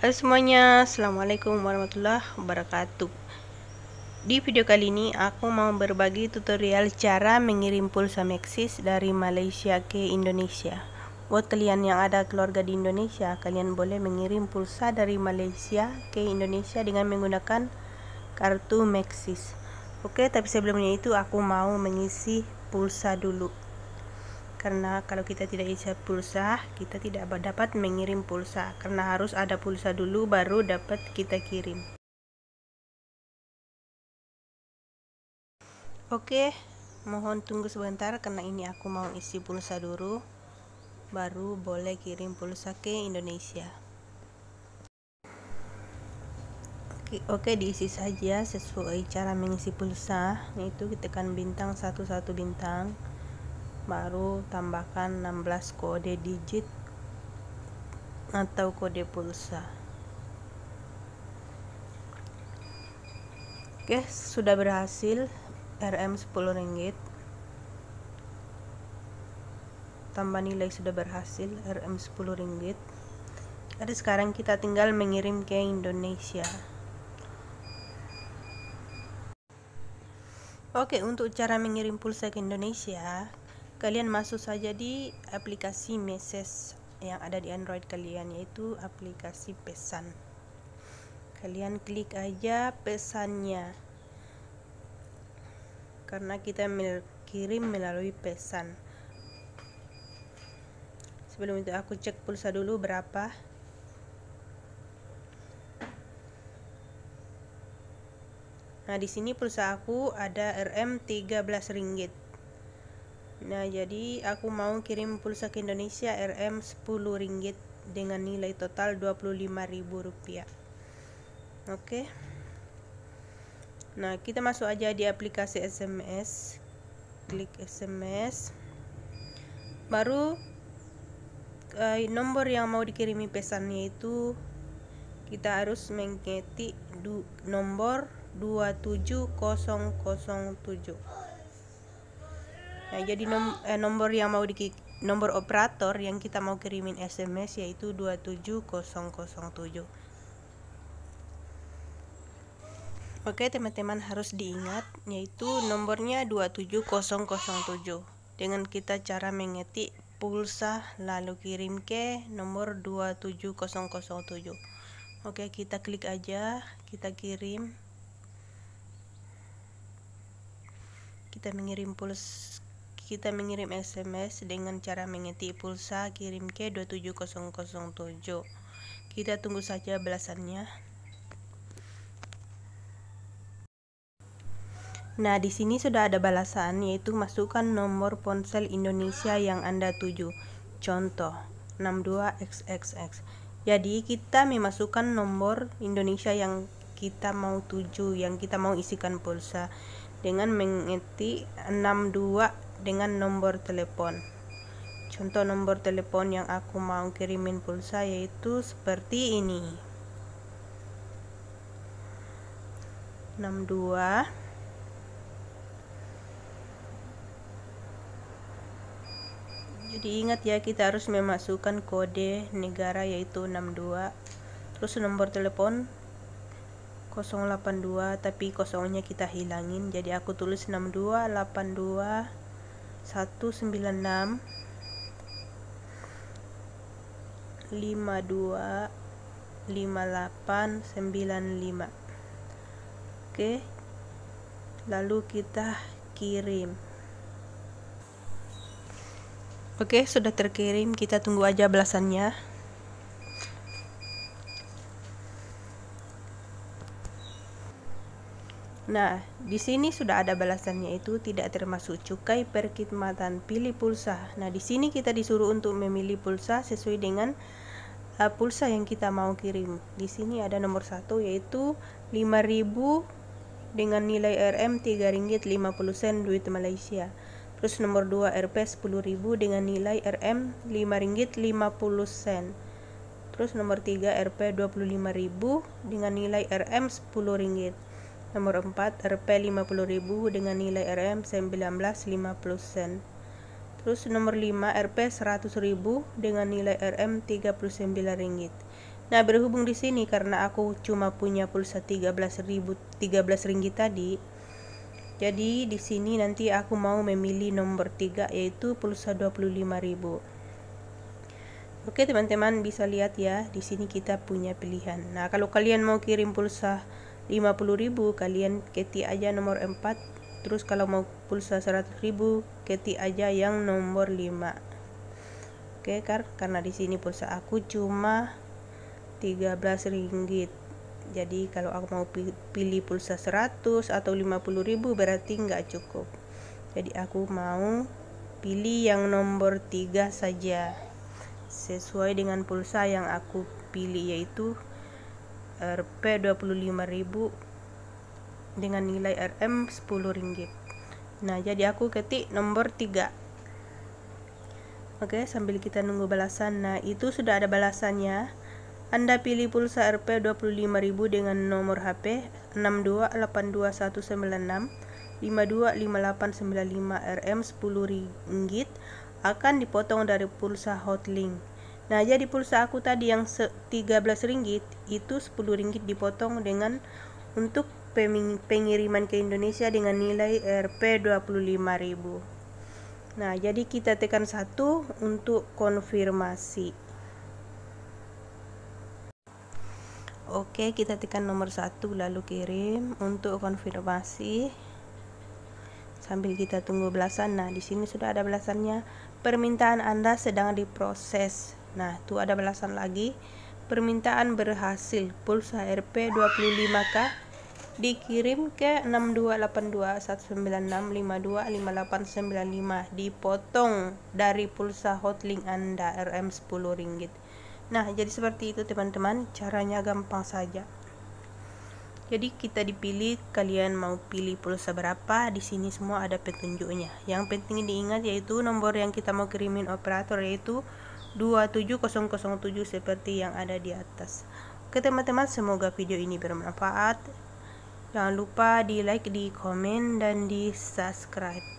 Halo semuanya, Assalamualaikum warahmatullahi wabarakatuh Di video kali ini aku mau berbagi tutorial cara mengirim pulsa Maxis dari Malaysia ke Indonesia Buat kalian yang ada keluarga di Indonesia, kalian boleh mengirim pulsa dari Malaysia ke Indonesia dengan menggunakan kartu Maxis Oke, tapi sebelumnya itu aku mau mengisi pulsa dulu karena kalau kita tidak isi pulsa kita tidak dapat mengirim pulsa karena harus ada pulsa dulu baru dapat kita kirim oke mohon tunggu sebentar karena ini aku mau isi pulsa dulu baru boleh kirim pulsa ke Indonesia oke diisi saja sesuai cara mengisi pulsa itu kita tekan bintang satu satu bintang baru tambahkan 16 kode digit atau kode pulsa oke sudah berhasil RM 10 ringgit tambah nilai sudah berhasil RM 10 ringgit jadi sekarang kita tinggal mengirim ke Indonesia Oke, untuk cara mengirim pulsa ke Indonesia, kalian masuk saja di aplikasi message yang ada di Android kalian yaitu aplikasi pesan. Kalian klik aja pesannya. Karena kita kirim melalui pesan. Sebelum itu aku cek pulsa dulu berapa. Nah, di sini pulsa aku ada RM 13 ringgit. Nah, jadi aku mau kirim pulsa ke Indonesia RM 10 ringgit dengan nilai total Rp25.000. Oke. Nah, kita masuk aja di aplikasi SMS. Klik SMS. Baru eh, nomor yang mau dikirimi pesannya itu kita harus mengetik nomor 27007 nah jadi nom eh, nomor yang mau di nomor operator yang kita mau kirimin SMS yaitu 27007 Oke teman-teman harus diingat yaitu nomornya 27007 dengan kita cara mengetik pulsa lalu kirim ke nomor 27007 Oke kita klik aja kita kirim kita mengirim pulsa kita mengirim SMS dengan cara mengetik pulsa kirim ke 27007. Kita tunggu saja balasannya. Nah, di sini sudah ada balasan yaitu masukkan nomor ponsel Indonesia yang Anda tuju. Contoh 62XXX. Jadi, kita memasukkan nomor Indonesia yang kita mau tuju, yang kita mau isikan pulsa dengan mengetik 62 dengan nomor telepon. Contoh nomor telepon yang aku mau kirimin pulsa yaitu seperti ini. 62 Jadi ingat ya kita harus memasukkan kode negara yaitu 62 terus nomor telepon 082 tapi kosongnya kita hilangin jadi aku tulis 62 82 196 52 58 95 oke lalu kita kirim oke sudah terkirim kita tunggu aja belasannya Nah, di sini sudah ada balasannya itu tidak termasuk cukai perkhidmatan pilih pulsa. Nah, di sini kita disuruh untuk memilih pulsa sesuai dengan uh, pulsa yang kita mau kirim. Di sini ada nomor satu yaitu 5000 dengan nilai RM 3 ringgit 50 sen duit Malaysia. Terus nomor 2 Rp 10.000 dengan nilai RM 5 ringgit 50 sen. Terus nomor 3 Rp 25.000 dengan nilai RM 10 ringgit. Nomor 4, Rp 50.000 dengan nilai RM 19.50 sen. Terus nomor 5, Rp 100.000 dengan nilai RM 39 ringgit. Nah, berhubung di sini karena aku cuma punya pulsa 13.000 13 ringgit tadi. Jadi di sini nanti aku mau memilih nomor 3 yaitu pulsa 25.000. Oke teman-teman bisa lihat ya, di sini kita punya pilihan. Nah, kalau kalian mau kirim pulsa 50.000 kalian ketik aja nomor 4 terus kalau mau pulsa 100.000 ketik aja yang nomor 5 oke kar karena di sini pulsa aku cuma 13 ringgit jadi kalau aku mau pilih pulsa 100 atau 50.000 berarti nggak cukup jadi aku mau pilih yang nomor 3 saja sesuai dengan pulsa yang aku pilih yaitu Rp 25.000 dengan nilai RM 10 ringgit nah jadi aku ketik nomor 3 Oke, sambil kita nunggu balasan. Nah, itu sudah ada balasannya. Anda pilih pulsa Rp25.000 dengan nomor HP 6282196 RM10 ringgit akan dipotong dari pulsa hotlink. Nah, jadi pulsa aku tadi yang 13 ringgit itu 10 ringgit dipotong dengan untuk pengiriman ke Indonesia dengan nilai Rp25.000. Nah, jadi kita tekan satu untuk konfirmasi. Oke, kita tekan nomor satu lalu kirim untuk konfirmasi. Sambil kita tunggu belasan. Nah, di sini sudah ada belasannya. Permintaan Anda sedang diproses. Nah, itu ada belasan lagi. Permintaan berhasil. Pulsa RP 25K dikirim ke 628219652585 dipotong dari pulsa hotlink Anda RM 10 ringgit. Nah, jadi seperti itu teman-teman, caranya gampang saja. Jadi kita dipilih kalian mau pilih pulsa berapa, di sini semua ada petunjuknya. Yang penting diingat yaitu nomor yang kita mau kirimin operator yaitu 27007 seperti yang ada di atas. Oke teman-teman, semoga video ini bermanfaat. Jangan lupa di like, di komen, dan di subscribe.